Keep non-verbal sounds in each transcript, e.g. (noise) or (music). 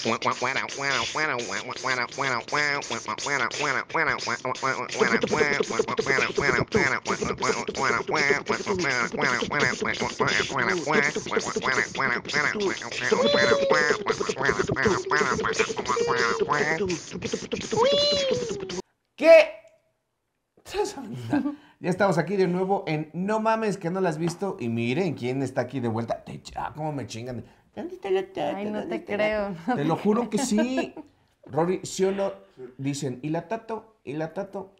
¿Qué? (laughs) Ya estamos aquí de nuevo en No mames que no la has visto. Y miren quién está aquí de vuelta. Ah, cómo me chingan. Ay, no te creo. te lo juro que sí. Rory, sí o no, dicen, ¿y la tato? ¿Y la tato?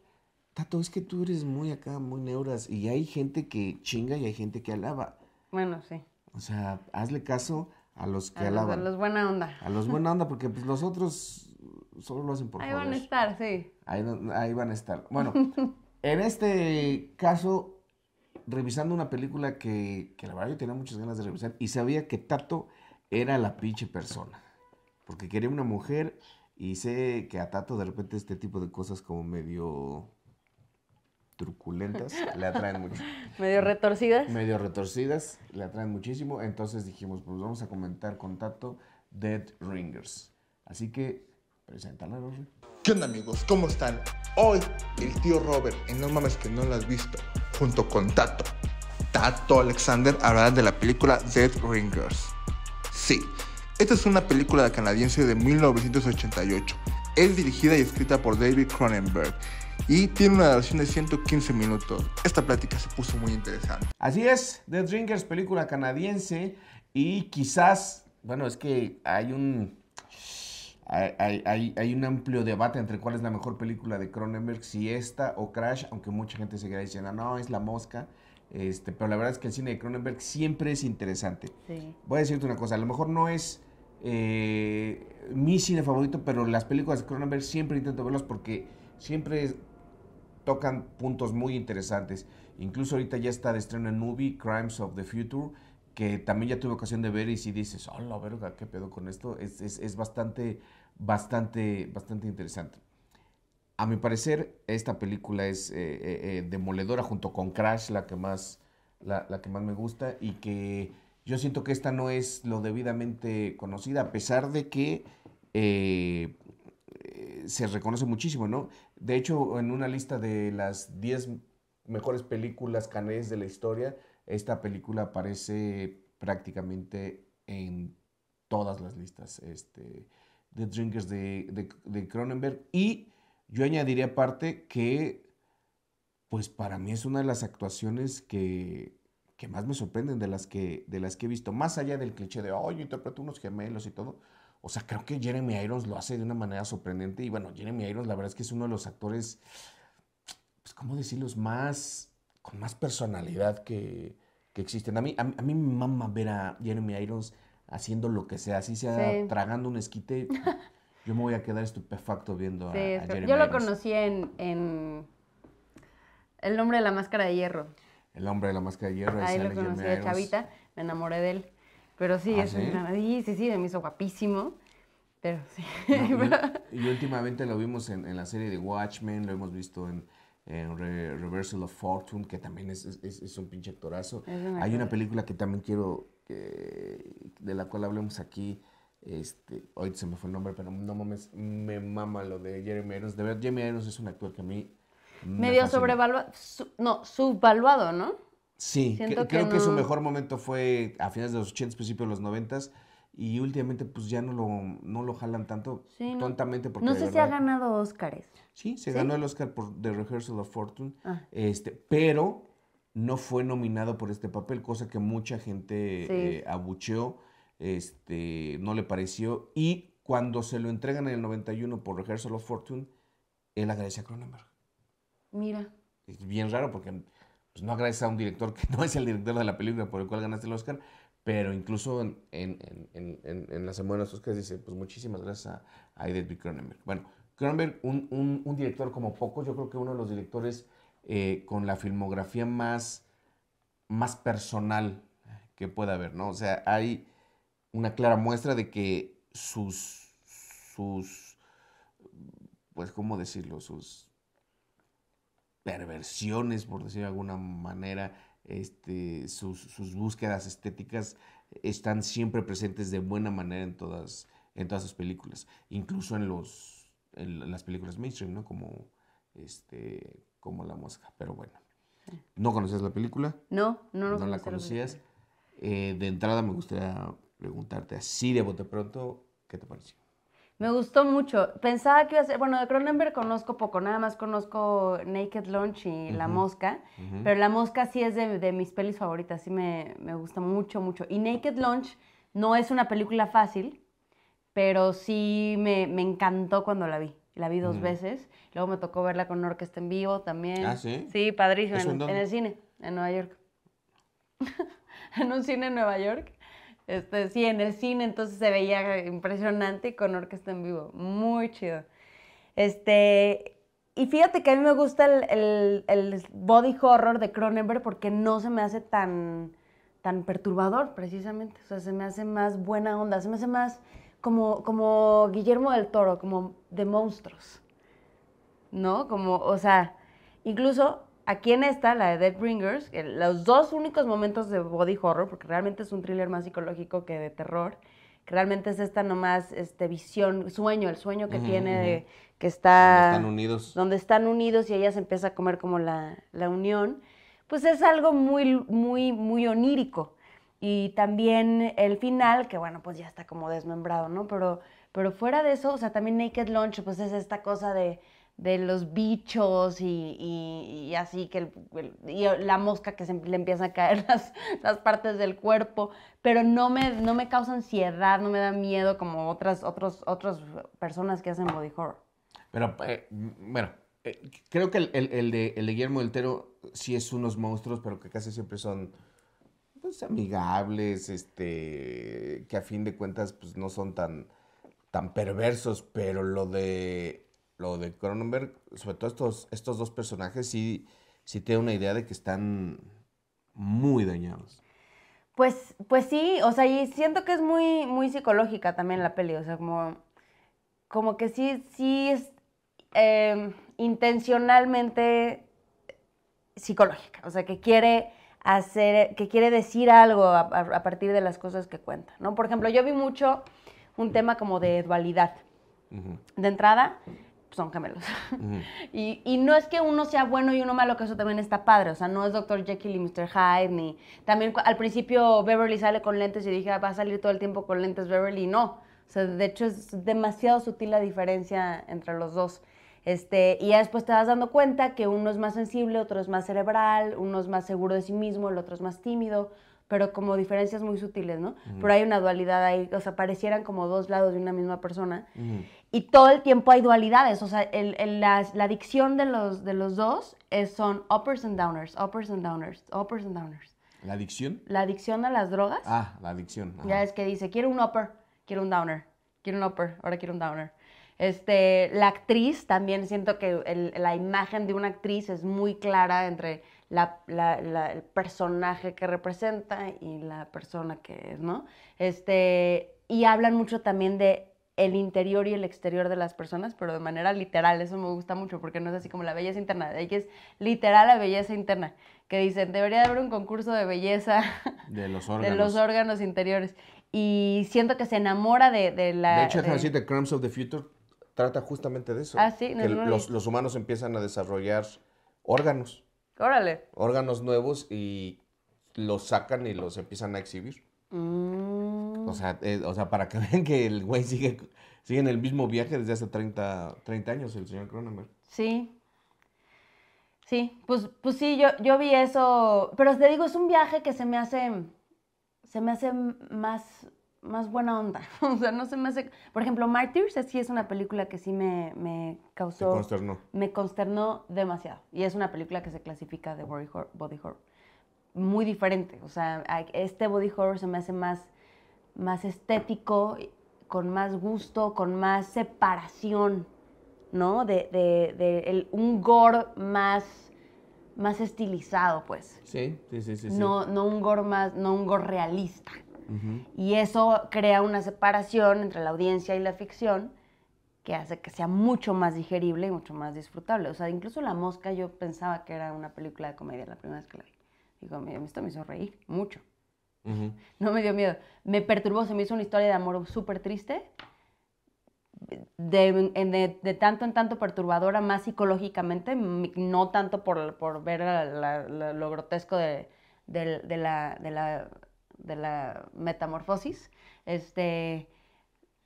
Tato, es que tú eres muy acá, muy neuras. Y hay gente que chinga y hay gente que alaba. Bueno, sí. O sea, hazle caso a los que alaban. a los buena onda. A los buena onda, porque pues los otros solo lo hacen por Ahí van a estar, sí. Ahí, van a estar. Bueno, (laughs) en este caso, revisando una película que, que la verdad yo tenía muchas ganas de revisar y sabía que Tato era la pinche persona. Porque quería una mujer y sé que a Tato de repente este tipo de cosas como medio truculentas le atraen mucho. (laughs) medio retorcidas. Medio retorcidas, le atraen muchísimo. Entonces dijimos, pues vamos a comentar con Tato Dead Ringers. Así que, preséntala, los. ¿Qué onda amigos? ¿Cómo están? Hoy el tío Robert, en No Mames que no lo has visto, junto con Tato. Tato Alexander hablará de la película Dead Ringers Sí, esta es una película canadiense de 1988. Es dirigida y escrita por David Cronenberg y tiene una duración de 115 minutos. Esta plática se puso muy interesante. Así es, The Drinkers, película canadiense y quizás, bueno, es que hay un hay, un amplio debate entre cuál es la mejor película de Cronenberg, si esta o Crash, aunque mucha gente seguirá diciendo, no, es La Mosca. Este, pero la verdad es que el cine de Cronenberg siempre es interesante. Voy a decirte una cosa, a lo mejor no es eh, mi cine favorito, pero las películas de Cronenberg siempre intento verlas porque siempre tocan puntos muy interesantes. Incluso ahorita ya está de estreno en Movie, Crimes of the Future, que también ya tuve ocasión de ver y si dices, oh verga, qué pedo con esto, es, es bastante, bastante, bastante interesante. A mi parecer, esta película es eh, eh, eh, demoledora junto con Crash, la que, más, la, que más me gusta, y que yo siento que esta no es lo debidamente conocida, a pesar de que se reconoce muchísimo, ¿no? De hecho, en una lista de las 10 mejores películas canadienses de la historia, esta película aparece prácticamente en todas las listas. Este, Drinkers de, de, de Cronenberg y yo añadiría aparte que, pues para mí es una de las actuaciones que, más me sorprenden de las que, de las que he visto, más allá del cliché de, oh, yo interpreto unos gemelos y todo. O sea, creo que Jeremy Irons lo hace de una manera sorprendente. Y bueno, Jeremy Irons, la verdad es que es uno de los actores, pues, ¿cómo decirlos? Más, con más personalidad que, que existen. A mí, a, mí me mama ver a Jeremy Irons haciendo lo que sea, así sea tragando un esquite. Yo me voy a quedar estupefacto viendo a, Yo lo conocí en, El hombre de la máscara de hierro. El hombre de la máscara de hierro. Ahí lo conocí de chavita, me enamoré de él. Pero sí, ¿Ah, es ¿sí? sí, sí, me hizo guapísimo. Pero sí. (laughs) y, últimamente lo vimos en, la serie de Watchmen, lo hemos visto en, en Reversal of Fortune, que también es, es, un pinche actorazo. Hay una película que también quiero, de la cual hablemos aquí, este, hoy se me fue el nombre, pero no mames, me mama lo de Jeremy Irons. De verdad, Jeremy Irons es un actor que a mí. Medio sobrevaluado, no, subvaluado, ¿no? Sí, creo que su mejor momento fue a finales de los 80, principios de los 90 y últimamente pues ya no lo, no lo jalan tanto tontamente porque no sé si ha ganado Óscares. Sí, se ganó el Oscar por The Rehearsal of Fortune, ah. este, pero no fue nominado por este papel, cosa que mucha gente eh, abucheó este, no le pareció. Y cuando se lo entregan en el 91 por Rehearsal of Fortune, él agradece a Cronenberg. Mira. Es bien raro porque pues, no agradece a un director que (laughs) no es el director de la película por el cual ganaste el Oscar, pero incluso en, las en, en la semana dice, pues muchísimas gracias a, Edith Cronenberg. Bueno, Cronenberg, un, un, director como poco yo creo que uno de los directores eh, con la filmografía más, más personal que pueda haber, ¿no? O sea, hay una clara muestra de que sus, sus, pues, ¿cómo decirlo? Sus perversiones, por decir de alguna manera, este, sus, búsquedas estéticas están siempre presentes de buena manera en todas, en todas sus películas, incluso en, los, en las películas mainstream, ¿no? Como, este, como La Mosca, pero bueno. ¿No conocías la película? No, no, la conocías. Eh, de entrada me gustaría preguntarte así de bote pronto, ¿qué te pareció? Me gustó mucho. Pensaba que iba a ser, bueno, de Cronenberg conozco poco, nada más conozco Naked Lunch y La Mosca, pero La Mosca sí es de, mis pelis favoritas, sí me, gusta mucho, mucho. Y Naked Lunch no es una película fácil, pero sí me, encantó cuando la vi. La vi dos veces, luego me tocó verla con orquesta en vivo también. Ah, sí. Sí, padrísimo, en el cine, en Nueva York. (laughs) en un cine en Nueva York este, sí, en el cine entonces se veía impresionante y con orquesta en vivo. Muy chido. Este, y fíjate que a mí me gusta el, body horror de Cronenberg porque no se me hace tan, tan perturbador, precisamente. O sea, se me hace más buena onda, se me hace más como, como Guillermo del Toro, como de monstruos. ¿No? Como, o sea, incluso aquí en esta, la de Dead Bringers, los dos únicos momentos de body horror, porque realmente es un thriller más psicológico que de terror, que realmente es esta nomás este, visión, sueño, el sueño que tiene que está... Donde están unidos. Donde están unidos y ella se empieza a comer como la, la unión, pues es algo muy, muy, muy onírico. Y también el final, que bueno, pues ya está como desmembrado, ¿no? Pero, pero fuera de eso, o sea, también Naked Lunch pues es esta cosa de de los bichos y, así que y la mosca que se le empiezan a caer (laughs) las, partes del cuerpo, pero no me, no me causa ansiedad, no me da miedo como otras, personas que hacen body horror. Pero, eh, bueno, eh, creo que el, el, de, el Guillermo del Tero sí es unos monstruos, pero que casi siempre son pues, amigables, este, que a fin de cuentas pues, no son tan, tan perversos, pero lo de lo de Cronenberg, sobre todo estos, estos dos personajes, sí, sí tiene una idea de que están muy dañados. Pues, pues sí, o sea, y siento que es muy, muy psicológica también la peli, o sea, como, como que sí, sí es em, intencionalmente psicológica, o sea, que quiere hacer, que quiere decir algo a, partir de las cosas que cuenta, ¿no? Por ejemplo, yo vi mucho un tema como de dualidad. De entrada, son gemelos. (laughs) y, y, no es que uno sea bueno y uno malo, que eso también está padre. O sea, no es Dr. Jekyll y Mr. Hyde, ni... También al principio Beverly sale con lentes y dije, ah, va a salir todo el tiempo con lentes Beverly. No. O sea, de hecho es demasiado sutil la diferencia entre los dos. Este, y ya después te vas dando cuenta que uno es más sensible, otro es más cerebral, uno es más seguro de sí mismo, el otro es más tímido, pero como diferencias muy sutiles, ¿no? Pero hay una dualidad ahí, o sea, parecieran como dos lados de una misma persona y todo el tiempo hay dualidades, o sea, la, adicción de los, de los dos es, son uppers and downers, uppers and downers, uppers and downers. ¿La adicción? La adicción a las drogas. Ah, la adicción. Ya es que dice, quiero un upper, quiero un downer, quiero un upper, ahora quiero un downer. Este, la actriz, también siento que la imagen de una actriz es muy clara entre el personaje que representa y la persona que es, ¿no? Este, y hablan mucho también de el interior y el exterior de las personas, pero de manera literal. Eso me gusta mucho porque no es así como la belleza interna, de que es literal la belleza interna, que dicen, debería haber un concurso de belleza (laughs) (laughs) de los órganos, de los órganos interiores. Y siento que se enamora de, la... De hecho, así The Crumbs of the Future trata justamente de eso. Ah, sí, que los, humanos empiezan a desarrollar órganos. Órale. Órganos nuevos y los sacan y los empiezan a exhibir. Mm. Eh, o sea, para que (laughs) vean que el güey sigue, sigue en el mismo viaje desde hace 30, 30 años, el señor Cronenberg. Sí. Sí, pues, pues sí, yo, yo vi eso. Pero te digo, es un viaje que se me hace. Se me hace más, más buena onda. (laughs) O sea, no se me hace. Por ejemplo, Martyrs sí es una película que sí me, causó. Me consternó. Me consternó demasiado. Y es una película que se clasifica de Body horror. Muy diferente. O sea, este body horror se me hace más más estético, con más gusto, con más separación, ¿no? De, de, de un gore más, más estilizado, pues. Sí, sí, sí, sí. No, no un gore más, no un gore realista. Y eso crea una separación entre la audiencia y la ficción que hace que sea mucho más digerible y mucho más disfrutable. O sea, incluso La Mosca yo pensaba que era una película de comedia la primera vez que la vi. Digo, esto me hizo reír mucho. No me dio miedo. Me perturbó, se me hizo una historia de amor súper triste. De, tanto en tanto perturbadora, más psicológicamente, no tanto por, ver lo grotesco de, de, la, metamorfosis, este,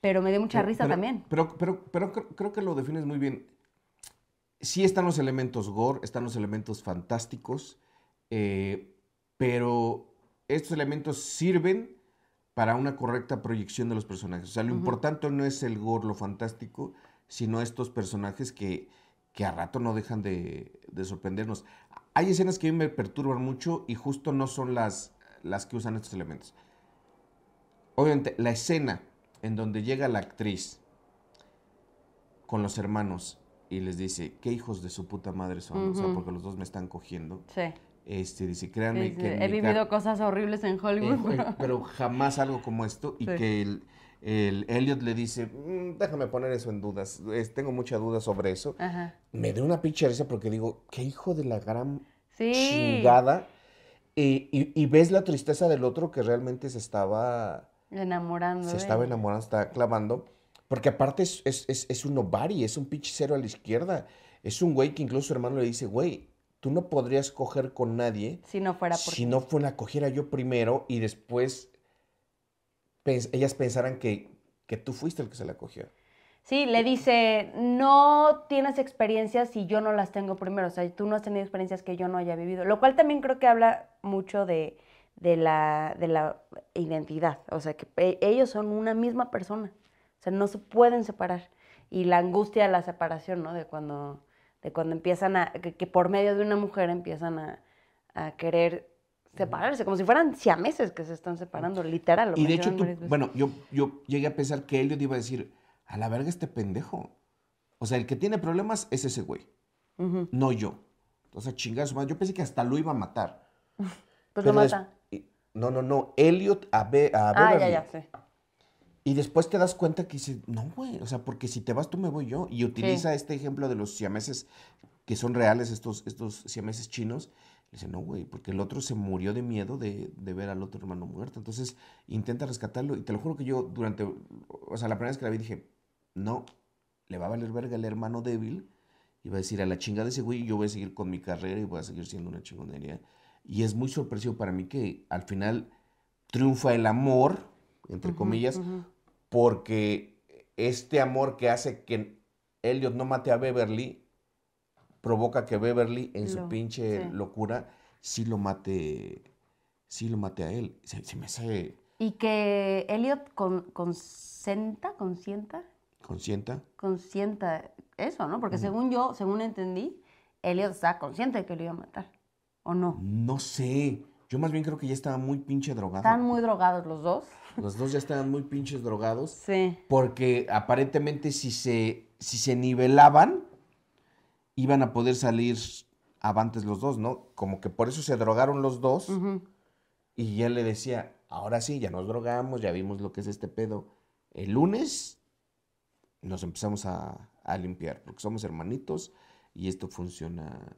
pero me dio mucha risa también. Pero, pero, creo, que lo defines muy bien. Sí están los elementos gore, están los elementos fantásticos, eh, pero estos elementos sirven para una correcta proyección de los personajes. O sea, lo importante no es el gore, lo fantástico, sino estos personajes que, que a rato no dejan de, sorprendernos. Hay escenas que a mí me perturban mucho y justo no son las, las que usan estos elementos. Obviamente, la escena en donde llega la actriz con los hermanos y les dice, ¿qué hijos de su puta madre son? O sea, porque los dos me están cogiendo. Sí. Este, dice, créanme que... He vivido cosas horribles en Hollywood. Eh, eh, pero... jamás algo como esto y que el, el, Elliot le dice, mm, déjame poner eso en dudas, tengo mucha duda sobre eso. Me dio una pinche porque digo, qué hijo de la gran chingada. Eh, y, ves la tristeza del otro que realmente se estaba... Enamorando. Se estaba enamorando, está clavando. Porque aparte es, es, es, es un es un pinche a la izquierda. Es un güey que incluso su hermano le dice, güey, tú no podrías coger con nadie. Si no fuera por Si no fuera, cogiera yo primero y después ellas pensaran que, que tú fuiste el que se la cogió. Sí, le dice, no tienes experiencias si yo no las tengo primero, o sea, tú no has tenido experiencias que yo no haya vivido, lo cual también creo que habla mucho de, de, la, de la identidad, o sea, que e-, ellos son una misma persona, o sea, no se pueden separar. Y la angustia de la separación, ¿no? De cuando cuando empiezan a, que, por medio de una mujer empiezan a, querer separarse, como si fueran siameses que se están separando, literal. y de hecho, bueno, yo, yo llegué a pensar que Elliot iba a decir, a la verga este pendejo. O sea, el que tiene problemas es ese güey, no yo. O sea, madre. yo pensé que hasta lo iba a matar. (laughs) Pues lo mata. No, no, no, Elliot a, Be a ah, ya, ya, sí. Y después te das cuenta que dices, no, güey, o sea, porque si te vas tú me voy yo. Y utiliza este ejemplo de los siameses, que son reales estos, estos siameses chinos. dice, no, güey, porque el otro se murió de miedo de, de, ver al otro hermano muerto. Entonces intenta rescatarlo. Y te lo juro que yo durante, o sea, la primera vez que la vi dije, no, le va a valer verga el hermano débil. Y va a decir, a la chinga de ese güey, yo voy a seguir con mi carrera y voy a seguir siendo una chingonería. Y es muy sorpresivo para mí que al final triunfa el amor, entre comillas, porque este amor que hace que Elliot no mate a Beverly provoca que Beverly en su pinche locura sí lo mate, sí lo mate a él. me Y que Elliot consenta, consienta. Consienta. Consienta eso, ¿no? Porque según yo, según entendí, Elliot está consciente de que lo iba a matar. ¿O no? No sé. Yo más bien creo que ya estaban muy pinche drogados. Estaban muy drogados los dos. Los dos ya estaban muy pinches drogados. Sí. Porque aparentemente si se, si se nivelaban, iban a poder salir avantes los dos, ¿no? Como que por eso se drogaron los dos. Y ya le decía, ahora sí, ya nos drogamos, ya vimos lo que es este pedo. El lunes nos empezamos a, limpiar, porque somos hermanitos y esto funciona,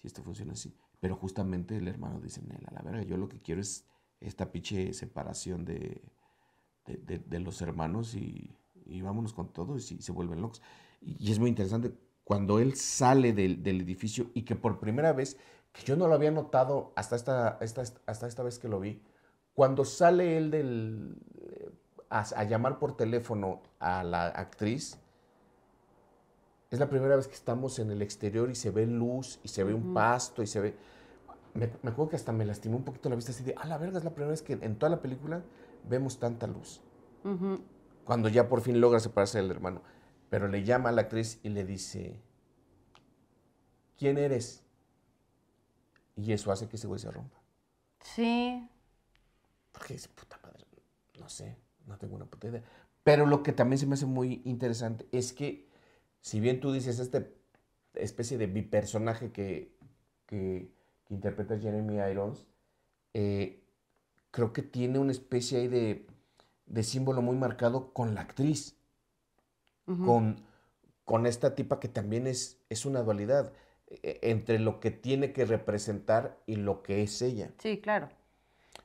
y esto funciona así. Pero justamente el hermano dice, a la verga, yo lo que quiero es esta pinche separación de, los hermanos y, vámonos con todo y si, se vuelven locos. Y, es muy interesante cuando él sale del, edificio y que por primera vez, que yo no lo había notado hasta esta, hasta esta vez que lo vi, cuando sale él del, eh, a llamar por teléfono a la actriz, es la primera vez que estamos en el exterior y se ve luz y se ve un pasto y se ve... Me, acuerdo que hasta me lastimó un poquito la vista así de, ah, la verga, es la primera vez que en toda la película vemos tanta luz. Cuando ya por fin logra separarse del hermano. Pero le llama a la actriz y le dice, ¿quién eres? Y eso hace que ese güey se rompa. Sí. Porque dice, puta madre, no sé, no tengo una puta idea. Pero lo que también se me hace muy interesante es que si bien tú dices esta especie de bipersonaje que, que, interpreta Jeremy Irons, eh, creo que tiene una especie ahí de, símbolo muy marcado con la actriz, con, con esta tipa que también es, es una dualidad e, entre lo que tiene que representar y lo que es ella. Sí, claro.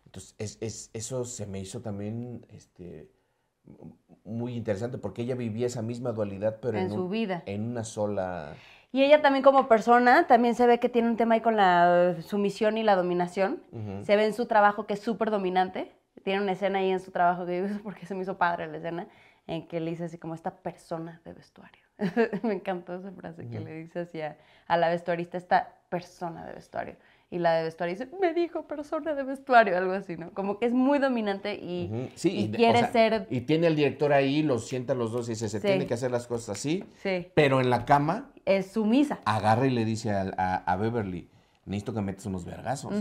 Entonces, es, eso se me hizo también este, muy interesante porque ella vivía esa misma dualidad, pero en, su vida. En una sola... Y ella también como persona, también se ve que tiene un tema ahí con la eh, sumisión y la dominación. Se ve en su trabajo que es súper dominante. Tiene una escena ahí en su trabajo que digo, (laughs) porque se me hizo padre la escena, en que le dice así como esta persona de vestuario. (laughs) me encantó esa frase que le dice así a, a la vestuarista, esta persona de vestuario y la de vestuario dice, me dijo persona de vestuario, algo así, ¿no? Como que es muy dominante y, quiere ser... Y tiene el director ahí, los sienta los dos y dice, se tiene que hacer las cosas así, sí. pero en la cama... Es sumisa. Agarra y le dice a, Beverly, necesito que metes unos vergazos.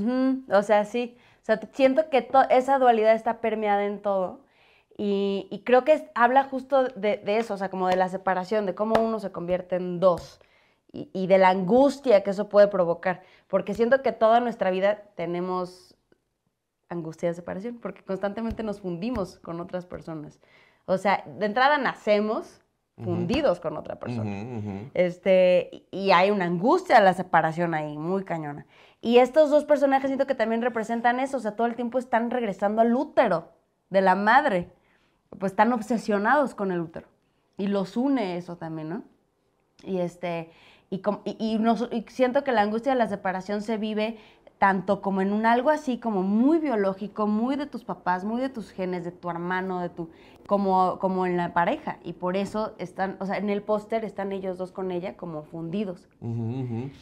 O sea, sí. O sea, siento que esa dualidad está permeada en todo. Y, creo que habla justo de, de, eso, o sea, como de la separación, de cómo uno se convierte en dos y, de la angustia que eso puede provocar, porque siento que toda nuestra vida tenemos angustia de separación, porque constantemente nos fundimos con otras personas. O sea, de entrada nacemos fundidos con otra persona. Este, y hay una angustia de la separación ahí, muy cañona. Y estos dos personajes siento que también representan eso, o sea, todo el tiempo están regresando al útero de la madre, pues están obsesionados con el útero. Y los une eso también, ¿no? Y este, y, y, siento que la angustia de la separación se vive tanto como en un algo así como muy biológico, muy de tus papás, muy de tus genes, de tu hermano, de tu como como en la pareja y por eso están, o sea, en el póster están ellos dos con ella como fundidos.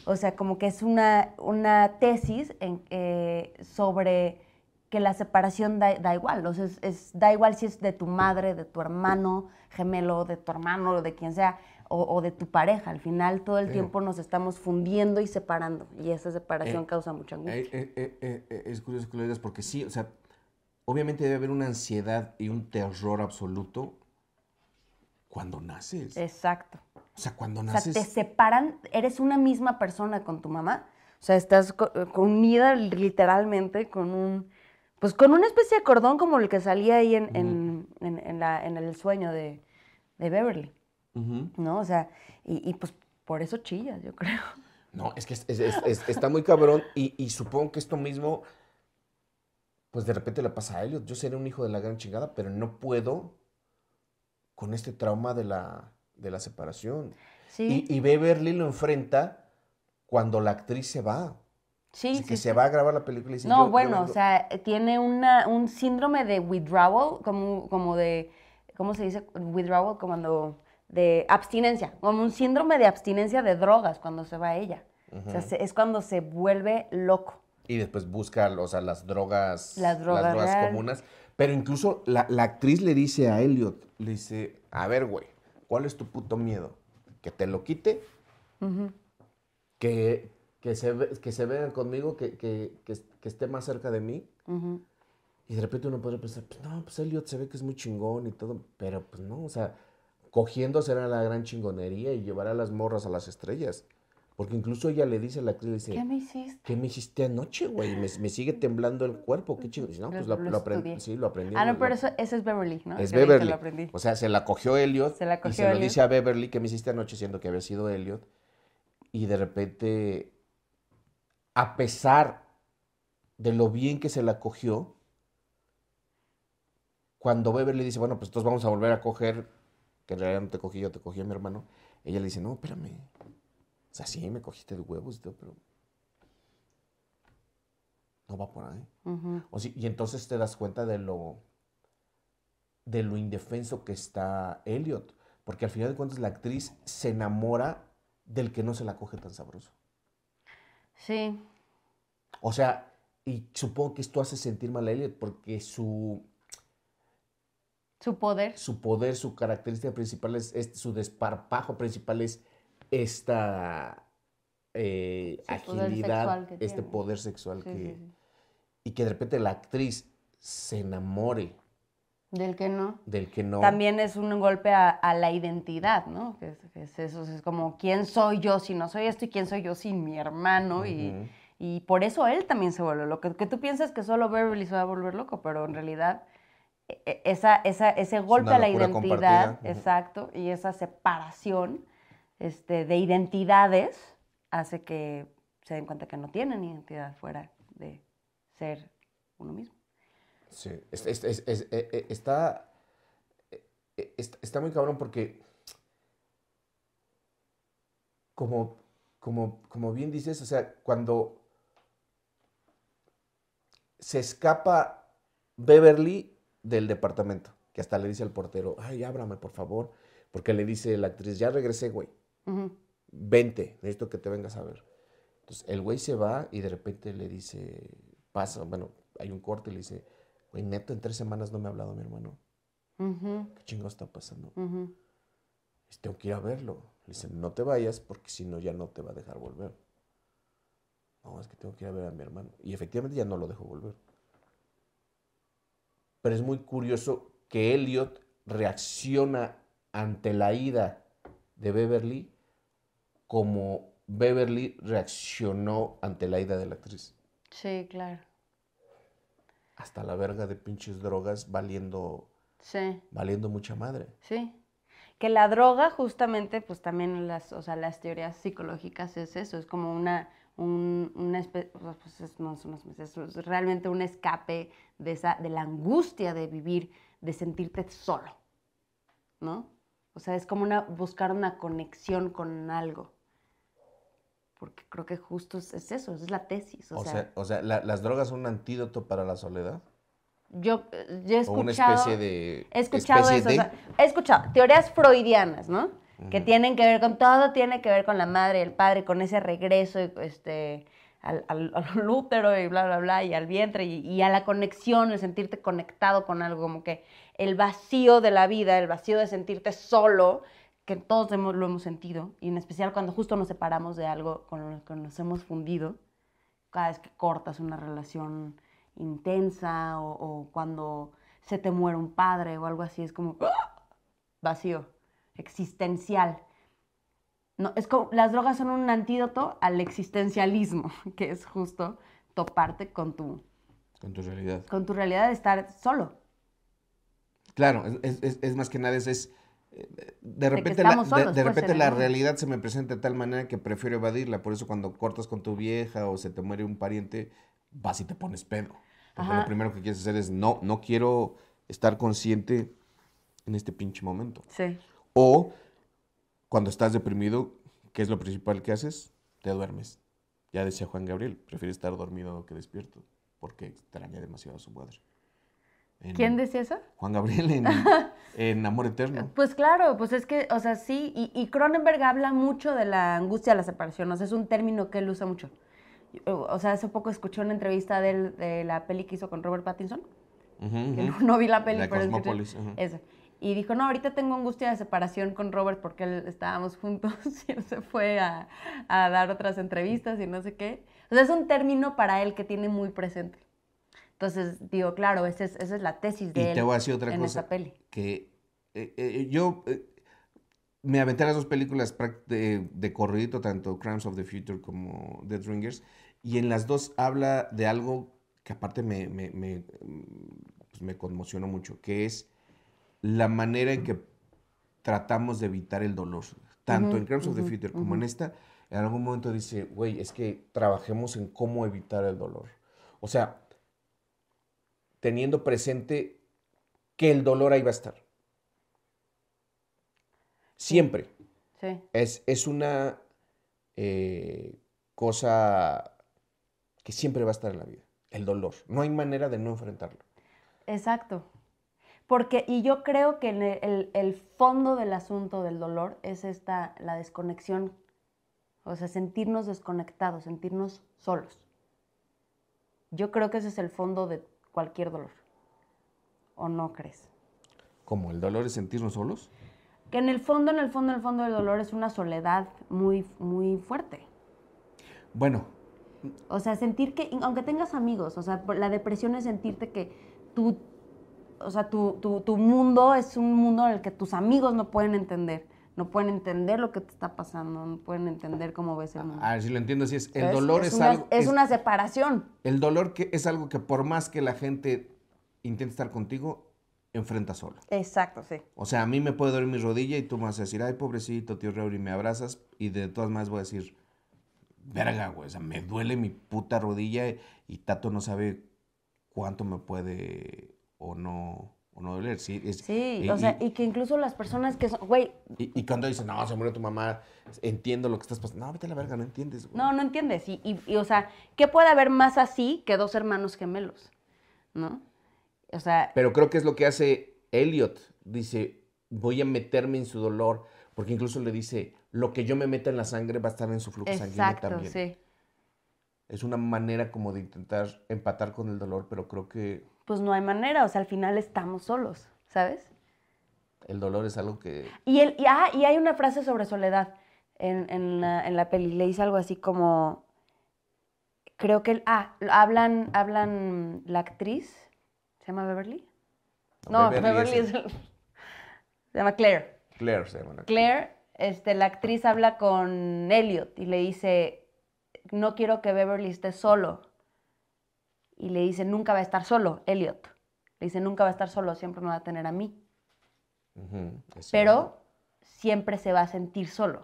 O sea, como que es una una tesis en, eh, sobre que la separación da, da igual, o sea, da igual si es de tu madre, de tu hermano gemelo, de tu hermano, o de quien sea o, de tu pareja. Al final todo el tiempo nos estamos fundiendo y separando y esa separación eh, causa mucha angustia. Eh, eh, es curioso que lo digas porque sí, o sea, obviamente debe haber una ansiedad y un terror absoluto cuando naces. Exacto. O sea, cuando naces... O sea, te separan, eres una misma persona con tu mamá. O sea, estás unida literalmente con un... Pues con una especie de cordón como el que salía ahí en, en, el sueño de Beverly. ¿no? O sea, y, pues por eso chillas, yo creo. No, es que está muy cabrón y, supongo que esto mismo, pues de repente le pasa a Elliot. Yo seré un hijo de la gran chingada, pero no puedo con este trauma de la, separación. Y, Beverly lo enfrenta cuando la actriz se va. Sí, que se va a grabar la película y No, bueno, o sea, tiene un síndrome de withdrawal, como, como de, ¿cómo se dice? Withdrawal, cuando de abstinencia, como un síndrome de abstinencia de drogas cuando se va a ella. O sea, es cuando se vuelve loco. Y después busca, o sea, las drogas, las drogas, comunes. Pero incluso la, actriz le dice a Elliot, le dice, a ver, güey, ¿cuál es tu puto miedo? ¿Que te lo quite? que, se, que se vean conmigo, que, esté más cerca de mí. Y de repente uno podría pensar, pues no, pues Elliot se ve que es muy chingón y todo, pero pues no, o sea, cogiendo será la gran chingonería y llevar a las morras a las estrellas. Porque incluso ella le dice a la actriz, ¿qué me hiciste? ¿Qué me hiciste anoche, güey? Me, sigue temblando el cuerpo, qué chido. No, pues lo, aprendí. Sí, lo aprendí. Ah, no, pero eso, es Beverly, ¿no? Es Beverly. O sea, se la cogió Elliot se la cogió y se dice a Beverly que me hiciste anoche, siendo que había sido Elliot. Y de repente, a pesar de lo bien que se la cogió, cuando Beverly dice, bueno, pues entonces vamos a volver a coger que en realidad no te cogí yo, te cogí a mi hermano, ella le dice, no, espérame. O sea, sí, me cogiste de huevos pero no va por ahí. y entonces te das cuenta de lo, de lo indefenso que está Elliot, porque al final de cuentas la actriz se enamora del que no se la coge tan sabroso. Sí. O sea, y supongo que esto hace sentir mal a Elliot porque su su poder. Su poder, su característica principal es, este, su desparpajo principal es esta eh, agilidad, este poder sexual que... Y que de repente la actriz se enamore. Del que no. Del que no. También es un golpe a, la identidad, ¿no? es, eso, es como, ¿quién soy yo si no soy esto y quién soy yo sin mi hermano? y, y, por eso él también se vuelve loco. Que tú piensas que solo Beverly se va a volver loco, pero en realidad e, e, esa, ese golpe a la identidad, exacto, y esa separación este, de identidades hace que se den cuenta que no tienen identidad fuera de ser uno mismo. Sí, e, está, está muy cabrón porque, como, como, como bien dices, o sea, cuando se escapa Beverly del departamento, que hasta le dice al portero, ay, ábrame, por favor, porque le dice la actriz, ya regresé, güey, vente, necesito que te vengas a ver. Entonces el güey se va y de repente le dice, pasa, bueno, hay un corte le dice, güey, neto, en tres semanas no me ha hablado mi hermano. ¿Qué chingo está pasando? Tengo que ir a verlo. Le dice, no te vayas porque si no ya no te va a dejar volver. No, es que tengo que ir a ver a mi hermano. Y efectivamente ya no lo dejó volver pero es muy curioso que Elliot reacciona ante la ida de Beverly como Beverly reaccionó ante la ida de la actriz. Sí, claro. Hasta la verga de pinches drogas valiendo. Sí. Valiendo mucha madre. Sí. Que la droga, justamente, pues también las, o sea, las teorías psicológicas es eso, es como una un, una pues es realmente un escape de, esa, de la angustia de vivir, de sentirte solo, ¿no? O sea, es como una, buscar una conexión con algo. Porque creo que justo es, eso, es la tesis. O, sea, ¿las drogas son un antídoto para la soledad? Yo, eh, he escuchado... he escuchado teorías freudianas, ¿no? que tienen que ver con todo, tiene que ver con la madre, el padre, con ese regreso este, (laughs) al, útero y bla, bla, bla, y al vientre y, a la conexión, el sentirte conectado con algo, como que el vacío de la vida, el vacío de sentirte solo, que todos lo hemos sentido, y en especial cuando justo nos separamos de algo con lo que nos hemos fundido, cada vez que cortas una relación intensa o, cuando se te muere un padre o algo así, es como ¡ah! vacío existencial. No, es como, las drogas son un antídoto al existencialismo, (laughs) que es justo toparte con tu... Con tu realidad. Con tu realidad de estar solo. Claro, es, más que nada, es... Eh, de repente, de pues, la, repente la realidad se me presenta de tal manera que prefiero evadirla. Por eso cuando cortas con tu vieja o se te muere un pariente, vas y te pones pedo. Porque lo primero que quieres hacer es, no, no quiero estar consciente en este pinche momento. Sí. O cuando estás deprimido, ¿qué es lo principal que haces? Te duermes. Ya decía Juan Gabriel, prefiere estar dormido que despierto, porque extraña demasiado a su padre. ¿Quién decía eso? Juan Gabriel en, (laughs) en, Amor Eterno. Pues claro, pues es que, o sea, sí, y, Cronenberg habla mucho de la angustia de la separación, o sea, es un término que él usa mucho. O sea, hace poco escuché una entrevista de, la peli que hizo con Robert Pattinson, no, vi la peli, la pero es y dijo, no, ahorita tengo angustia de separación con Robert porque él, estábamos juntos (laughs) y él se fue a, a, dar otras entrevistas y no sé qué. O sea, es un término para él que tiene muy presente. Entonces, digo, claro, esa es, es la tesis de y él te voy a otra en cosa Que eh, eh, yo eh, me aventé las dos películas de, de corridito, tanto Crimes of the Future como The Ringers, y en las dos habla de algo que aparte me, me, me, pues, me conmocionó mucho, que es la manera en que tratamos de evitar el dolor, tanto en Crimes of the Future como en esta, en algún momento dice, güey, es que trabajemos en cómo evitar el dolor. O sea, teniendo presente que el dolor ahí va a estar. Siempre. Sí. Es, una eh, cosa que siempre va a estar en la vida, el dolor. No hay manera de no enfrentarlo. Exacto. Porque, y yo creo que e, el, fondo del asunto del dolor es esta, la desconexión, o sea, sentirnos desconectados, sentirnos solos. Yo creo que ese es el fondo de cualquier dolor. ¿O no crees? ¿Cómo, el dolor es sentirnos solos? Que en el fondo, en el fondo, en el fondo del dolor es una soledad muy, muy fuerte. Bueno. O sea, sentir que, aunque tengas amigos, o sea, la depresión es sentirte que tú o sea, tu, tu, mundo es un mundo en el que tus amigos no pueden entender no pueden entender lo que te está pasando, no pueden entender cómo ves el mundo. A ver si lo entiendo así es. El dolor es, algo. Es, una separación. El dolor que es algo que por más que la gente intente estar contigo, enfrenta solo. Exacto, sí. O sea, a mí me puede doler mi rodilla y tú me vas a decir, ay, pobrecito, tío Reuri, me abrazas. Y de todas maneras voy a decir, verga, güey. O sea, me duele mi puta rodilla y Tato no sabe cuánto me puede o no, o no doler. Sí, sí o sea, y, que incluso las personas que son, güey... Y, cuando dicen, no, se murió tu mamá, entiendo lo que estás pasando. No, vete a la verga, no entiendes. No, no entiendes. Y, o sea, ¿qué puede haber más así que dos hermanos gemelos? ¿No? O sea... Pero creo que es lo que hace Elliot. Dice, voy a meterme en su dolor. Porque incluso le dice, lo que yo me meta en la sangre va a estar en su flujo sanguíneo también. Sí. Es una manera como de intentar empatar con el dolor, pero creo que pues no hay manera, o sea, al final estamos solos, ¿sabes? El dolor es algo que... Y, el, y, ah, y hay una frase sobre soledad en, la, peli, le dice algo así como, creo que, ah, hablan, hablan la actriz, ¿se llama Beverly? No, Beverly, es se llama Claire. Claire se llama. Claire, este, la actriz habla con Elliot y le dice, no quiero que Beverly esté solo, y le dice, nunca va a estar solo, Elliot. Le dice, nunca va a estar solo, siempre me va a tener a mí. Pero siempre se va a sentir solo.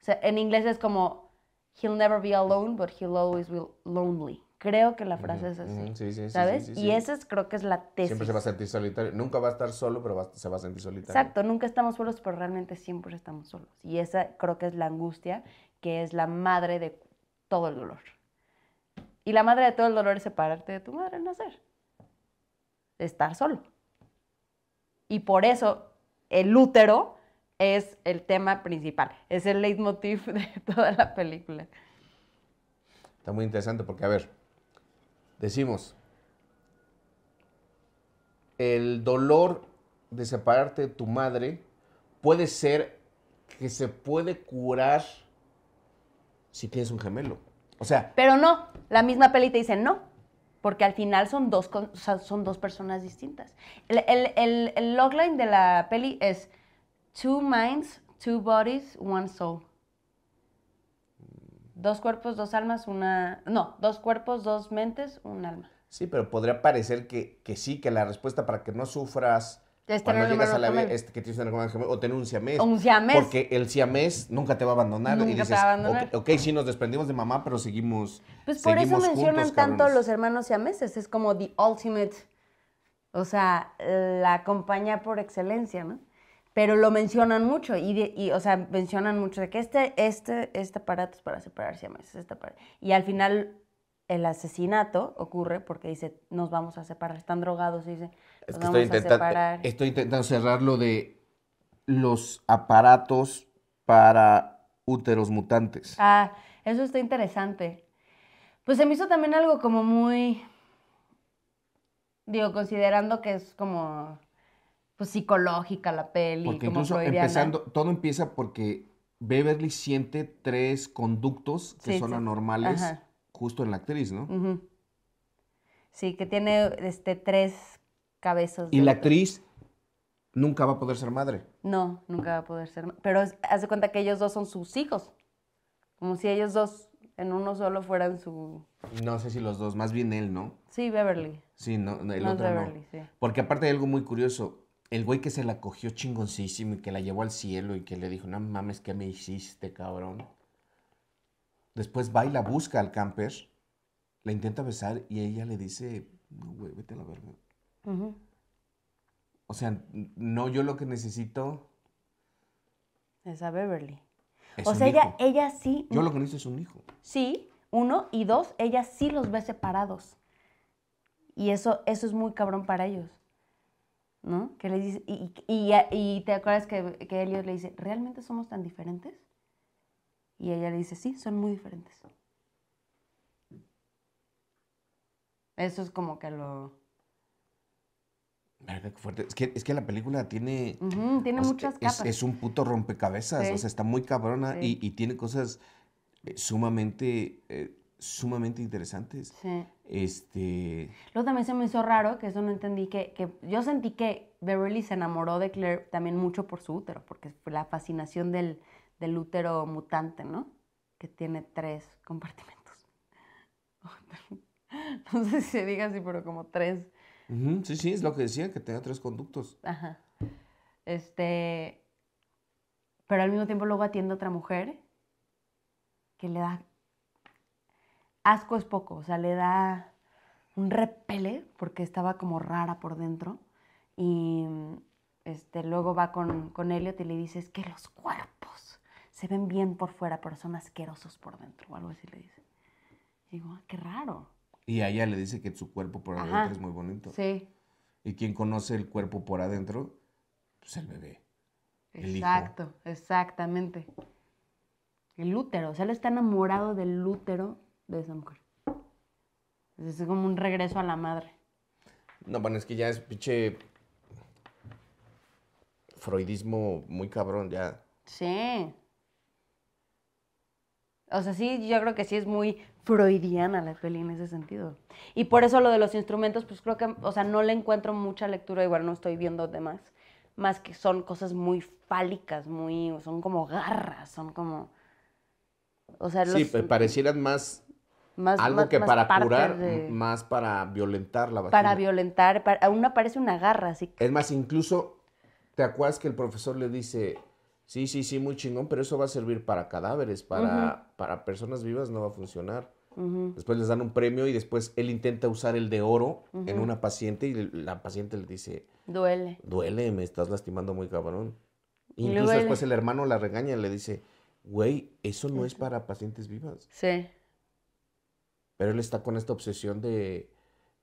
O sea, en inglés es como, he'll never be alone, but he'll always be lonely. Creo que la frase es así. ¿Sabes? y esa es, creo que es la tesis. Siempre se va a sentir solitario. Nunca va a estar solo, pero se va a sentir solitario. Exacto, nunca estamos solos, pero realmente siempre estamos solos. Y esa creo que es la angustia, que es la madre de todo el dolor. Y la madre de todo el dolor es separarte de tu madre al nacer. Estar solo. Y por eso el útero es el tema principal. Es el leitmotiv de (laughs) toda la película. Está muy interesante porque, a ver, decimos, el dolor de separarte de tu madre puede ser que se puede curar si tienes un gemelo sea. Pero no, la misma peli te dice no, porque al final son dos, son dos personas distintas. El, el, el, logline de la peli es Two minds, two bodies, one soul. Dos cuerpos, dos almas, una... No, dos cuerpos, dos mentes, un alma. Sí, pero podría parecer que, que sí, que la respuesta para que no sufras este Cuando llegas a la vida, este, que tienes un o tener un siamés. Un siamés. Porque el siamés nunca te va a abandonar. Nunca y dices, te va a abandonar. Okay, ok, sí, nos desprendimos de mamá, pero seguimos. Pues por eso mencionan tanto los hermanos siameses. Es como the ultimate. O sea, la compañía por excelencia, ¿no? Pero lo mencionan mucho. Y, o sea, mencionan mucho de que este, este, este aparato es para separar siameses. Este y al final, el asesinato ocurre porque dice, nos vamos a separar. Están drogados y dice es que estoy, intentando cerrar lo de los aparatos para úteros mutantes. Ah, eso está interesante. Pues se me hizo también algo como muy, digo, considerando que es como pues, psicológica la peli. Porque incluso empezando, todo empieza porque Beverly siente tres conductos que son anormales justo en la actriz, ¿no? Sí, que tiene este, tres cabezas. Y la actriz nunca va a poder ser madre. No, nunca va a poder ser. madre. Pero hace cuenta que ellos dos son sus hijos. Como si ellos dos en uno solo fueran su. No sé si los dos, más bien él, ¿no? Sí, Beverly. Sí, no, el no Beverly, Sí. Porque aparte hay algo muy curioso. El güey que se la cogió chingoncísimo y que la llevó al cielo y que le dijo, no mames, ¿qué me hiciste, cabrón? Después va y la busca al camper, la intenta besar y ella le dice, no, güey, vete a la verga. O sea, no yo lo que necesito. Es a Beverly. o sea, ella, ella, sí. Yo lo que necesito es un hijo. Sí, uno. Y dos, ella sí los ve separados. Y eso, eso es muy cabrón para ellos. ¿No? Que le dice, y, te acuerdas que, que le dice, ¿realmente somos tan diferentes? Y ella le dice, sí, son muy diferentes. Eso es como que lo... Es que, la película tiene. tiene muchas Es, un puto rompecabezas. O sea, está muy cabrona y, tiene cosas eh, sumamente. Eh, sumamente interesantes. Sí. Este. Luego también se me hizo raro, que eso no entendí, que, yo sentí que Beverly se enamoró de Claire también mucho por su útero, porque fue la fascinación del, del útero mutante, ¿no? Que tiene tres compartimentos. (laughs) No sé si se diga así, pero como tres Sí, sí, es lo que decía, que da tres conductos. Ajá. Este, pero al mismo tiempo luego atiende a otra mujer que le da asco es poco, o sea, le da un repele porque estaba como rara por dentro y este, luego va con, Elliot y le dice es que los cuerpos se ven bien por fuera, pero son asquerosos por dentro o algo así le dice. digo, ah, qué raro. Y a ella le dice que su cuerpo por adentro es muy bonito. Sí. Y quien conoce el cuerpo por adentro, pues el bebé. Exacto, exactamente. El útero, o sea, él está enamorado del útero de esa mujer. Es como un regreso a la madre. No, bueno, es que ya es pinche freudismo muy cabrón, ya. Sí. O sea, sí, yo creo que sí es muy freudiana la peli en ese sentido. Y por eso lo de los instrumentos, pues creo que, o sea, no le encuentro mucha lectura, igual no estoy viendo demás, más que son cosas muy fálicas, muy, son como garras, son como... O sea, los, sí, parecieran más más, algo que para curar, más para violentar la vagina. Para violentar, a aún aparece una garra, así que... Es más, incluso, ¿te acuerdas que el profesor le dice, Sí, sí, sí, muy chingón, pero eso va a servir para cadáveres, para, para personas vivas no va a funcionar. Después les dan un premio y después él intenta usar el de oro en una paciente y la paciente le dice, duele. Duele, me estás lastimando muy cabrón. Y incluso después el hermano la regaña le dice, güey, eso no es para pacientes vivas. Sí. Pero él está con esta obsesión de,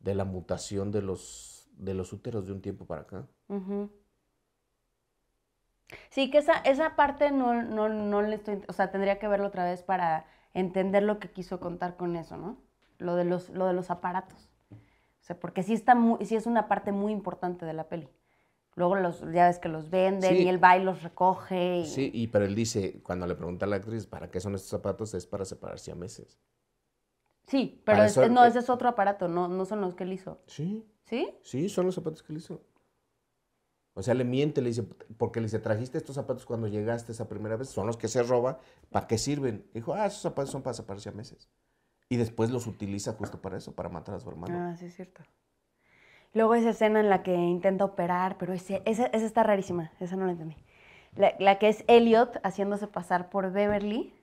la mutación de los, de los úteros de un tiempo para acá. Sí, que esa, esa parte no, no, no le estoy, o sea, tendría que verlo otra vez para entender lo que quiso contar con eso, ¿no? Lo de los, lo de los aparatos. O sea, porque sí, está muy, es una parte muy importante de la peli. Luego los, ya ves que los venden y él va y los recoge. Y... Sí, y pero él dice, cuando le pregunta a la actriz, ¿para qué son estos zapatos? Es para separarse a meses. Sí, pero no, eh ese es otro aparato, no, no son los que él hizo. Sí. ¿Sí? Sí, son los zapatos que él hizo. O sea, le miente, le dice, porque le dice, trajiste estos zapatos cuando llegaste esa primera vez, son los que se roba, ¿para qué sirven? dijo, ah, esos zapatos son para desaparecer a meses. Y después los utiliza justo para eso, para matar a su hermano. Ah, sí, es cierto. Luego esa escena en la que intenta operar, pero ese, esa, está rarísima, esa no la entendí. La, la, que es Elliot haciéndose pasar por Beverly.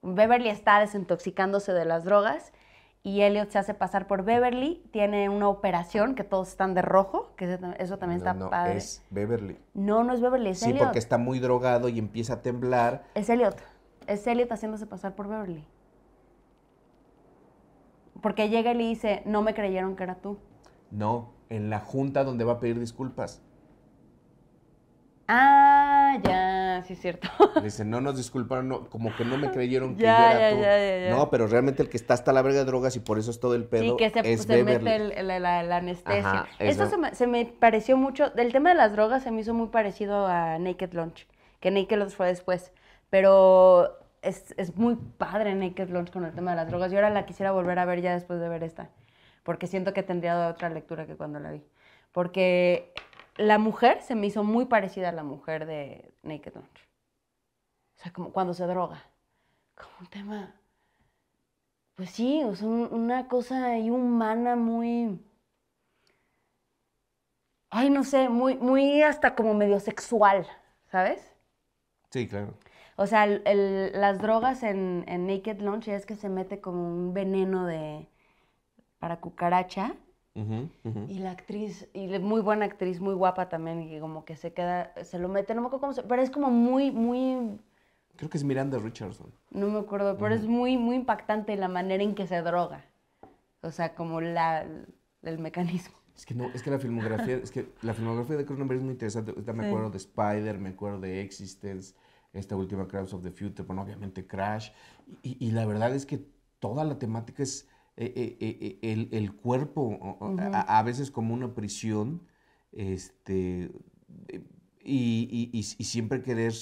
Beverly está desintoxicándose de las drogas y Elliot se hace pasar por Beverly, tiene una operación que todos están de rojo, que eso también está está no, no, Es Beverly. No, no es Beverly, es Elliot. Sí, porque está muy drogado y empieza a temblar. Es Elliot. Es Elliot haciéndose pasar por Beverly. Porque llega y le dice, no me creyeron que era tú. No, en la junta donde va a pedir disculpas. Ah, ya, sí es cierto. Dice, no nos disculparon, como que no me creyeron que yo era tú. no, pero realmente el que está hasta la verga de drogas y por eso es todo el pedo. Sí, que se, mete la, anestesia. eso, se, me, pareció mucho, del tema de las drogas se me hizo muy parecido a Naked Lunch, que Naked Lunch fue después, pero es, es muy padre Naked Lunch con el tema de las drogas. Yo ahora la quisiera volver a ver ya después de ver esta, porque siento que tendría otra lectura que cuando la vi. Porque la mujer se me hizo muy parecida a la mujer de Naked Lunch. O sea, como cuando se droga. Como un tema. Pues sí, o una cosa humana muy. Ay, no sé, muy, muy hasta como medio sexual, ¿sabes? Sí, claro. O sea, las drogas en, Naked Lunch es que se mete como un veneno de. para cucaracha y la actriz, y muy buena actriz, muy guapa también, y como que se queda, se lo mete, no me acuerdo cómo se, pero es como muy, muy... Creo que es Miranda Richardson. No me acuerdo, pero es muy, muy impactante la manera en que se droga. O sea, como la, el mecanismo. Es que no, es que la filmografía, es que la filmografía de Cronenberg es muy interesante. me acuerdo de Spider, me acuerdo de Existence, esta última Crowds of the Future, bueno, obviamente Crash. y la verdad es que toda la temática es eh, eh, eh, el, cuerpo, a, veces como una prisión, este, y, siempre querer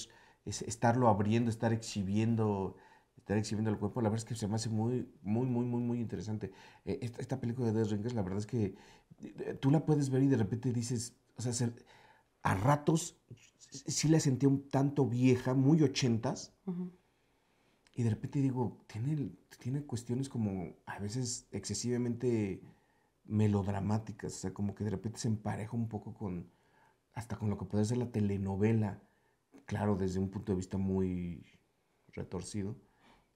estarlo abriendo, estar exhibiendo, estar exhibiendo el cuerpo, la verdad es que se me hace muy, muy, muy, muy, muy interesante. Esta, película de Death la verdad es que tú la puedes ver y de repente dices, o sea, a ratos sí la sentía un tanto vieja, muy ochentas, y de repente digo, tiene, tiene cuestiones como a veces excesivamente melodramáticas, o sea, como que de repente se empareja un poco con, hasta con lo que puede ser la telenovela, claro, desde un punto de vista muy retorcido,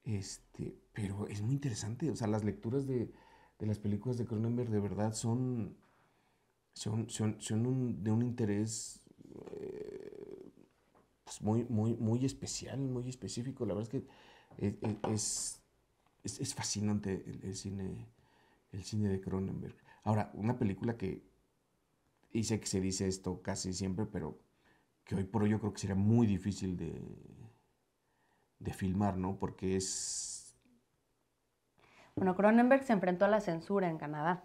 este, pero es muy interesante, o sea, las lecturas de, las películas de Cronenberg de verdad son, son, son, de un interés eh, pues muy, muy, muy especial, muy específico, la verdad es que es, es, fascinante el, cine, el cine de Cronenberg. Ahora, una película que, y sé que se dice esto casi siempre, pero que hoy por hoy yo creo que sería muy difícil de, de filmar, ¿no? Porque es... Bueno, Cronenberg se enfrentó a la censura en Canadá,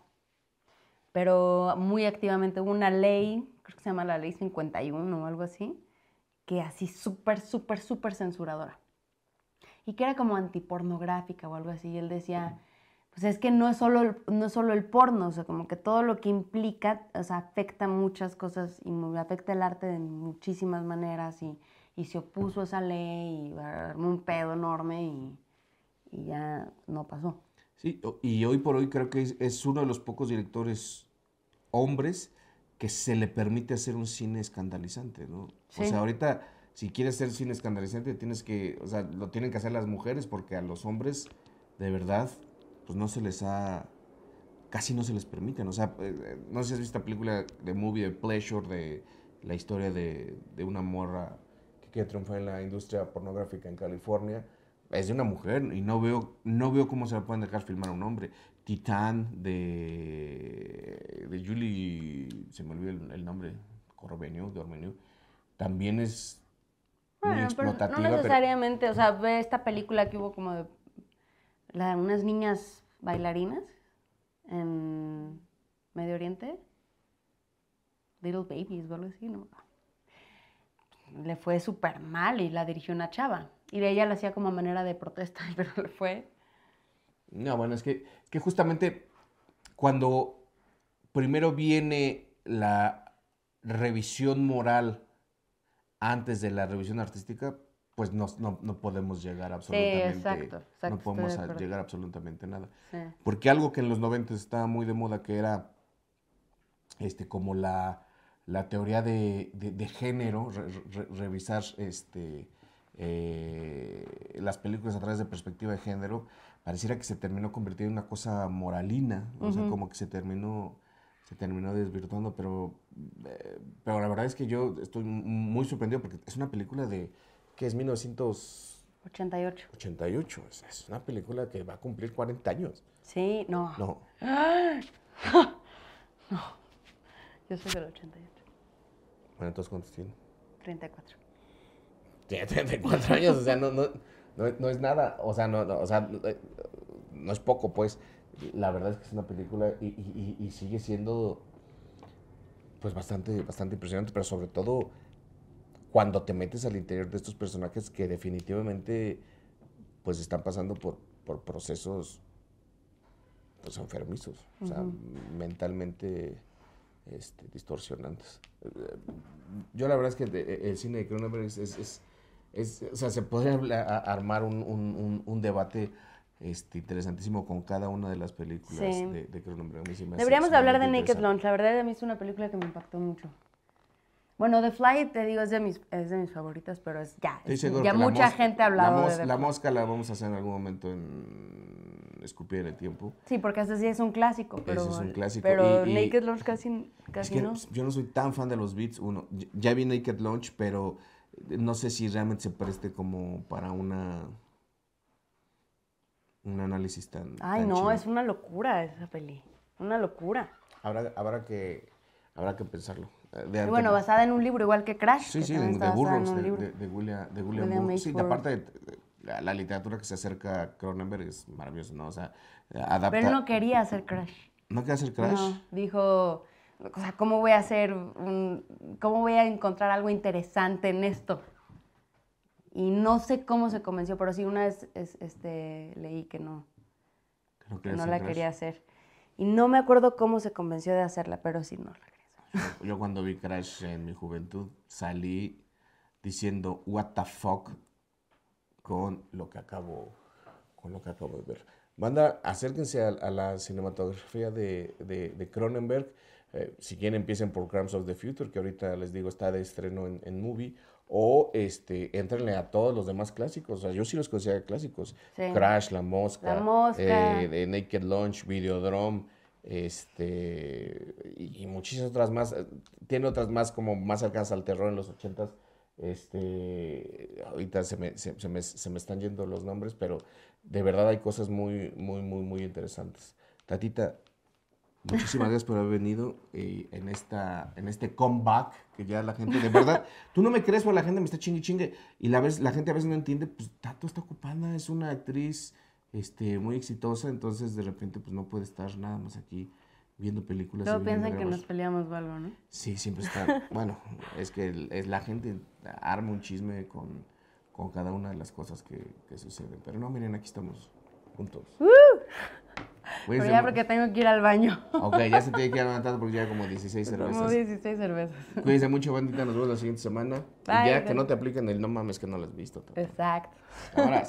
pero muy activamente hubo una ley, creo que se llama la ley 51 o algo así, que así súper, súper, súper censuradora y que era como antipornográfica o algo así. Y él decía, pues es que no es solo el, no es solo el porno, o sea, como que todo lo que implica, o sea, afecta muchas cosas y afecta el arte de muchísimas maneras y, se opuso a esa ley y armó un pedo enorme y, ya no pasó. Sí, y hoy por hoy creo que es, uno de los pocos directores hombres que se le permite hacer un cine escandalizante, ¿no? O sea, ahorita si quieres ser sin escandalizante, tienes que, o sea, lo tienen que hacer las mujeres porque a los hombres, de verdad, pues no se les ha, casi no se les permiten. O sea, eh, eh, no sé si has visto la película de Movie de Pleasure, de la historia de, una morra que triunfó en la industria pornográfica en California. Es de una mujer y no veo, no veo cómo se la pueden dejar filmar a un hombre. Titán de, de Julie, se me olvidó el, nombre, Corbenio, de también es bueno, pero no necesariamente, o sea, ve esta película que hubo como de unas niñas bailarinas en Medio Oriente. Little Babies o algo así, ¿no? Le fue súper mal y la dirigió una chava. Y de ella la hacía como manera de protesta, (laughs) pero le fue. No, bueno, es que, que justamente cuando primero viene la revisión moral antes de la revisión artística, pues no, no, podemos llegar absolutamente. no podemos a llegar absolutamente nada. Porque algo que en los 90 estaba muy de moda, que era este, como la, la teoría de, de, género, revisar este, eh, las películas a través de perspectiva de género, pareciera que se terminó convirtiendo en una cosa moralina, o sea, como que se terminó se terminó desvirtuando, pero, eh, pero la verdad es que yo estoy muy sorprendido porque es una película de, que es 1988. 88, es, una película que va a cumplir 40 años. Sí, no. No. ¡Ah! (laughs) no, yo soy del 88. Bueno, entonces ¿cuántos tiene? 34. Tiene 34 años, o sea, no, no, es nada, o sea, no, no, o sea, no eh, es poco, pues la verdad es que es una película y, sigue siendo pues bastante, bastante impresionante, pero sobre todo cuando te metes al interior de estos personajes que definitivamente pues están pasando por, por procesos pues, enfermizos, o sea, mentalmente este, distorsionantes. Yo la verdad es que e, el cine de Cronenberg es, o sea, se podría armar un, un debate este, interesantísimo con cada una de las películas de, Deberíamos hablar de Naked Lunch. La verdad, a mí es una película que me impactó mucho. Bueno, The Flight te digo, es de mis, es de mis favoritas, pero es ya. ya mucha gente ha hablado la de La mosca la vamos a hacer en algún momento en Escupir el Tiempo. Sí, porque hasta sí es un clásico. Pero, es un clásico. Pero Naked Lunch casi, no. Yo no soy tan fan de los beats. Uno, ya vi Naked Lunch, pero no sé si realmente se preste como para una un análisis tan. Ay, no, es una locura esa peli. Una locura. Habrá, habrá, que, habrá que pensarlo. Eh, y bueno, basada en un libro, igual que Crash. Sí, sí, de, de Burroughs, de, de, William, de William, Burroughs. Sí, aparte, la, la, literatura que se acerca a Cronenberg es maravillosa, ¿no? O sea, adapta. Pero él no quería hacer Crash. ¿No quería hacer Crash? No, dijo. O sea, ¿cómo voy a hacer un, cómo voy a encontrar algo interesante en esto? Y no sé cómo se convenció, pero sí una vez es, este, leí que no, no, la quería hacer. Y no me acuerdo cómo se convenció de hacerla, pero sí no la quería hacer. Yo, cuando vi Crash en mi juventud salí diciendo what the fuck con lo que acabo, con lo que acabo de ver. Banda, acérquense a, la cinematografía de, de, Cronenberg. Eh, si quieren, empiecen por Crimes of the Future, que ahorita les digo está de estreno en, en Movie, o este, entrenle a todos los demás clásicos. O sea, yo sí los considero clásicos. Crash, La Mosca, eh, de Naked Launch, Videodrome, este, y, muchísimas otras más. Tiene otras más como más cercanas al terror en los ochentas. Este, ahorita se me, se, me, se me, están yendo los nombres, pero de verdad hay cosas muy, muy, muy, muy interesantes. Tatita, Muchísimas gracias por haber venido eh, en, esta, en este comeback que ya la gente, de verdad, (laughs) tú no me crees, pero la gente me está chingue chingue y la, vez, la gente a veces no entiende, pues Tato está ocupada, es una actriz este, muy exitosa, entonces de repente pues no puede estar nada más aquí viendo películas. Todo piensan que nos peleamos o algo, ¿no? Sí, siempre está, (laughs) bueno, es que es la gente arma un chisme con, con, cada una de las cosas que, que suceden, pero no, miren, aquí estamos juntos. Uh! Pero ya porque tengo que ir al baño. Ok, ya se tiene que ir (laughs) porque ya como 16 cervezas. Como 16 cervezas. Cuídense mucho, bandita. Nos vemos la siguiente semana. y ya que no te apliquen el no mames que no lo has visto. Exacto. Ahora.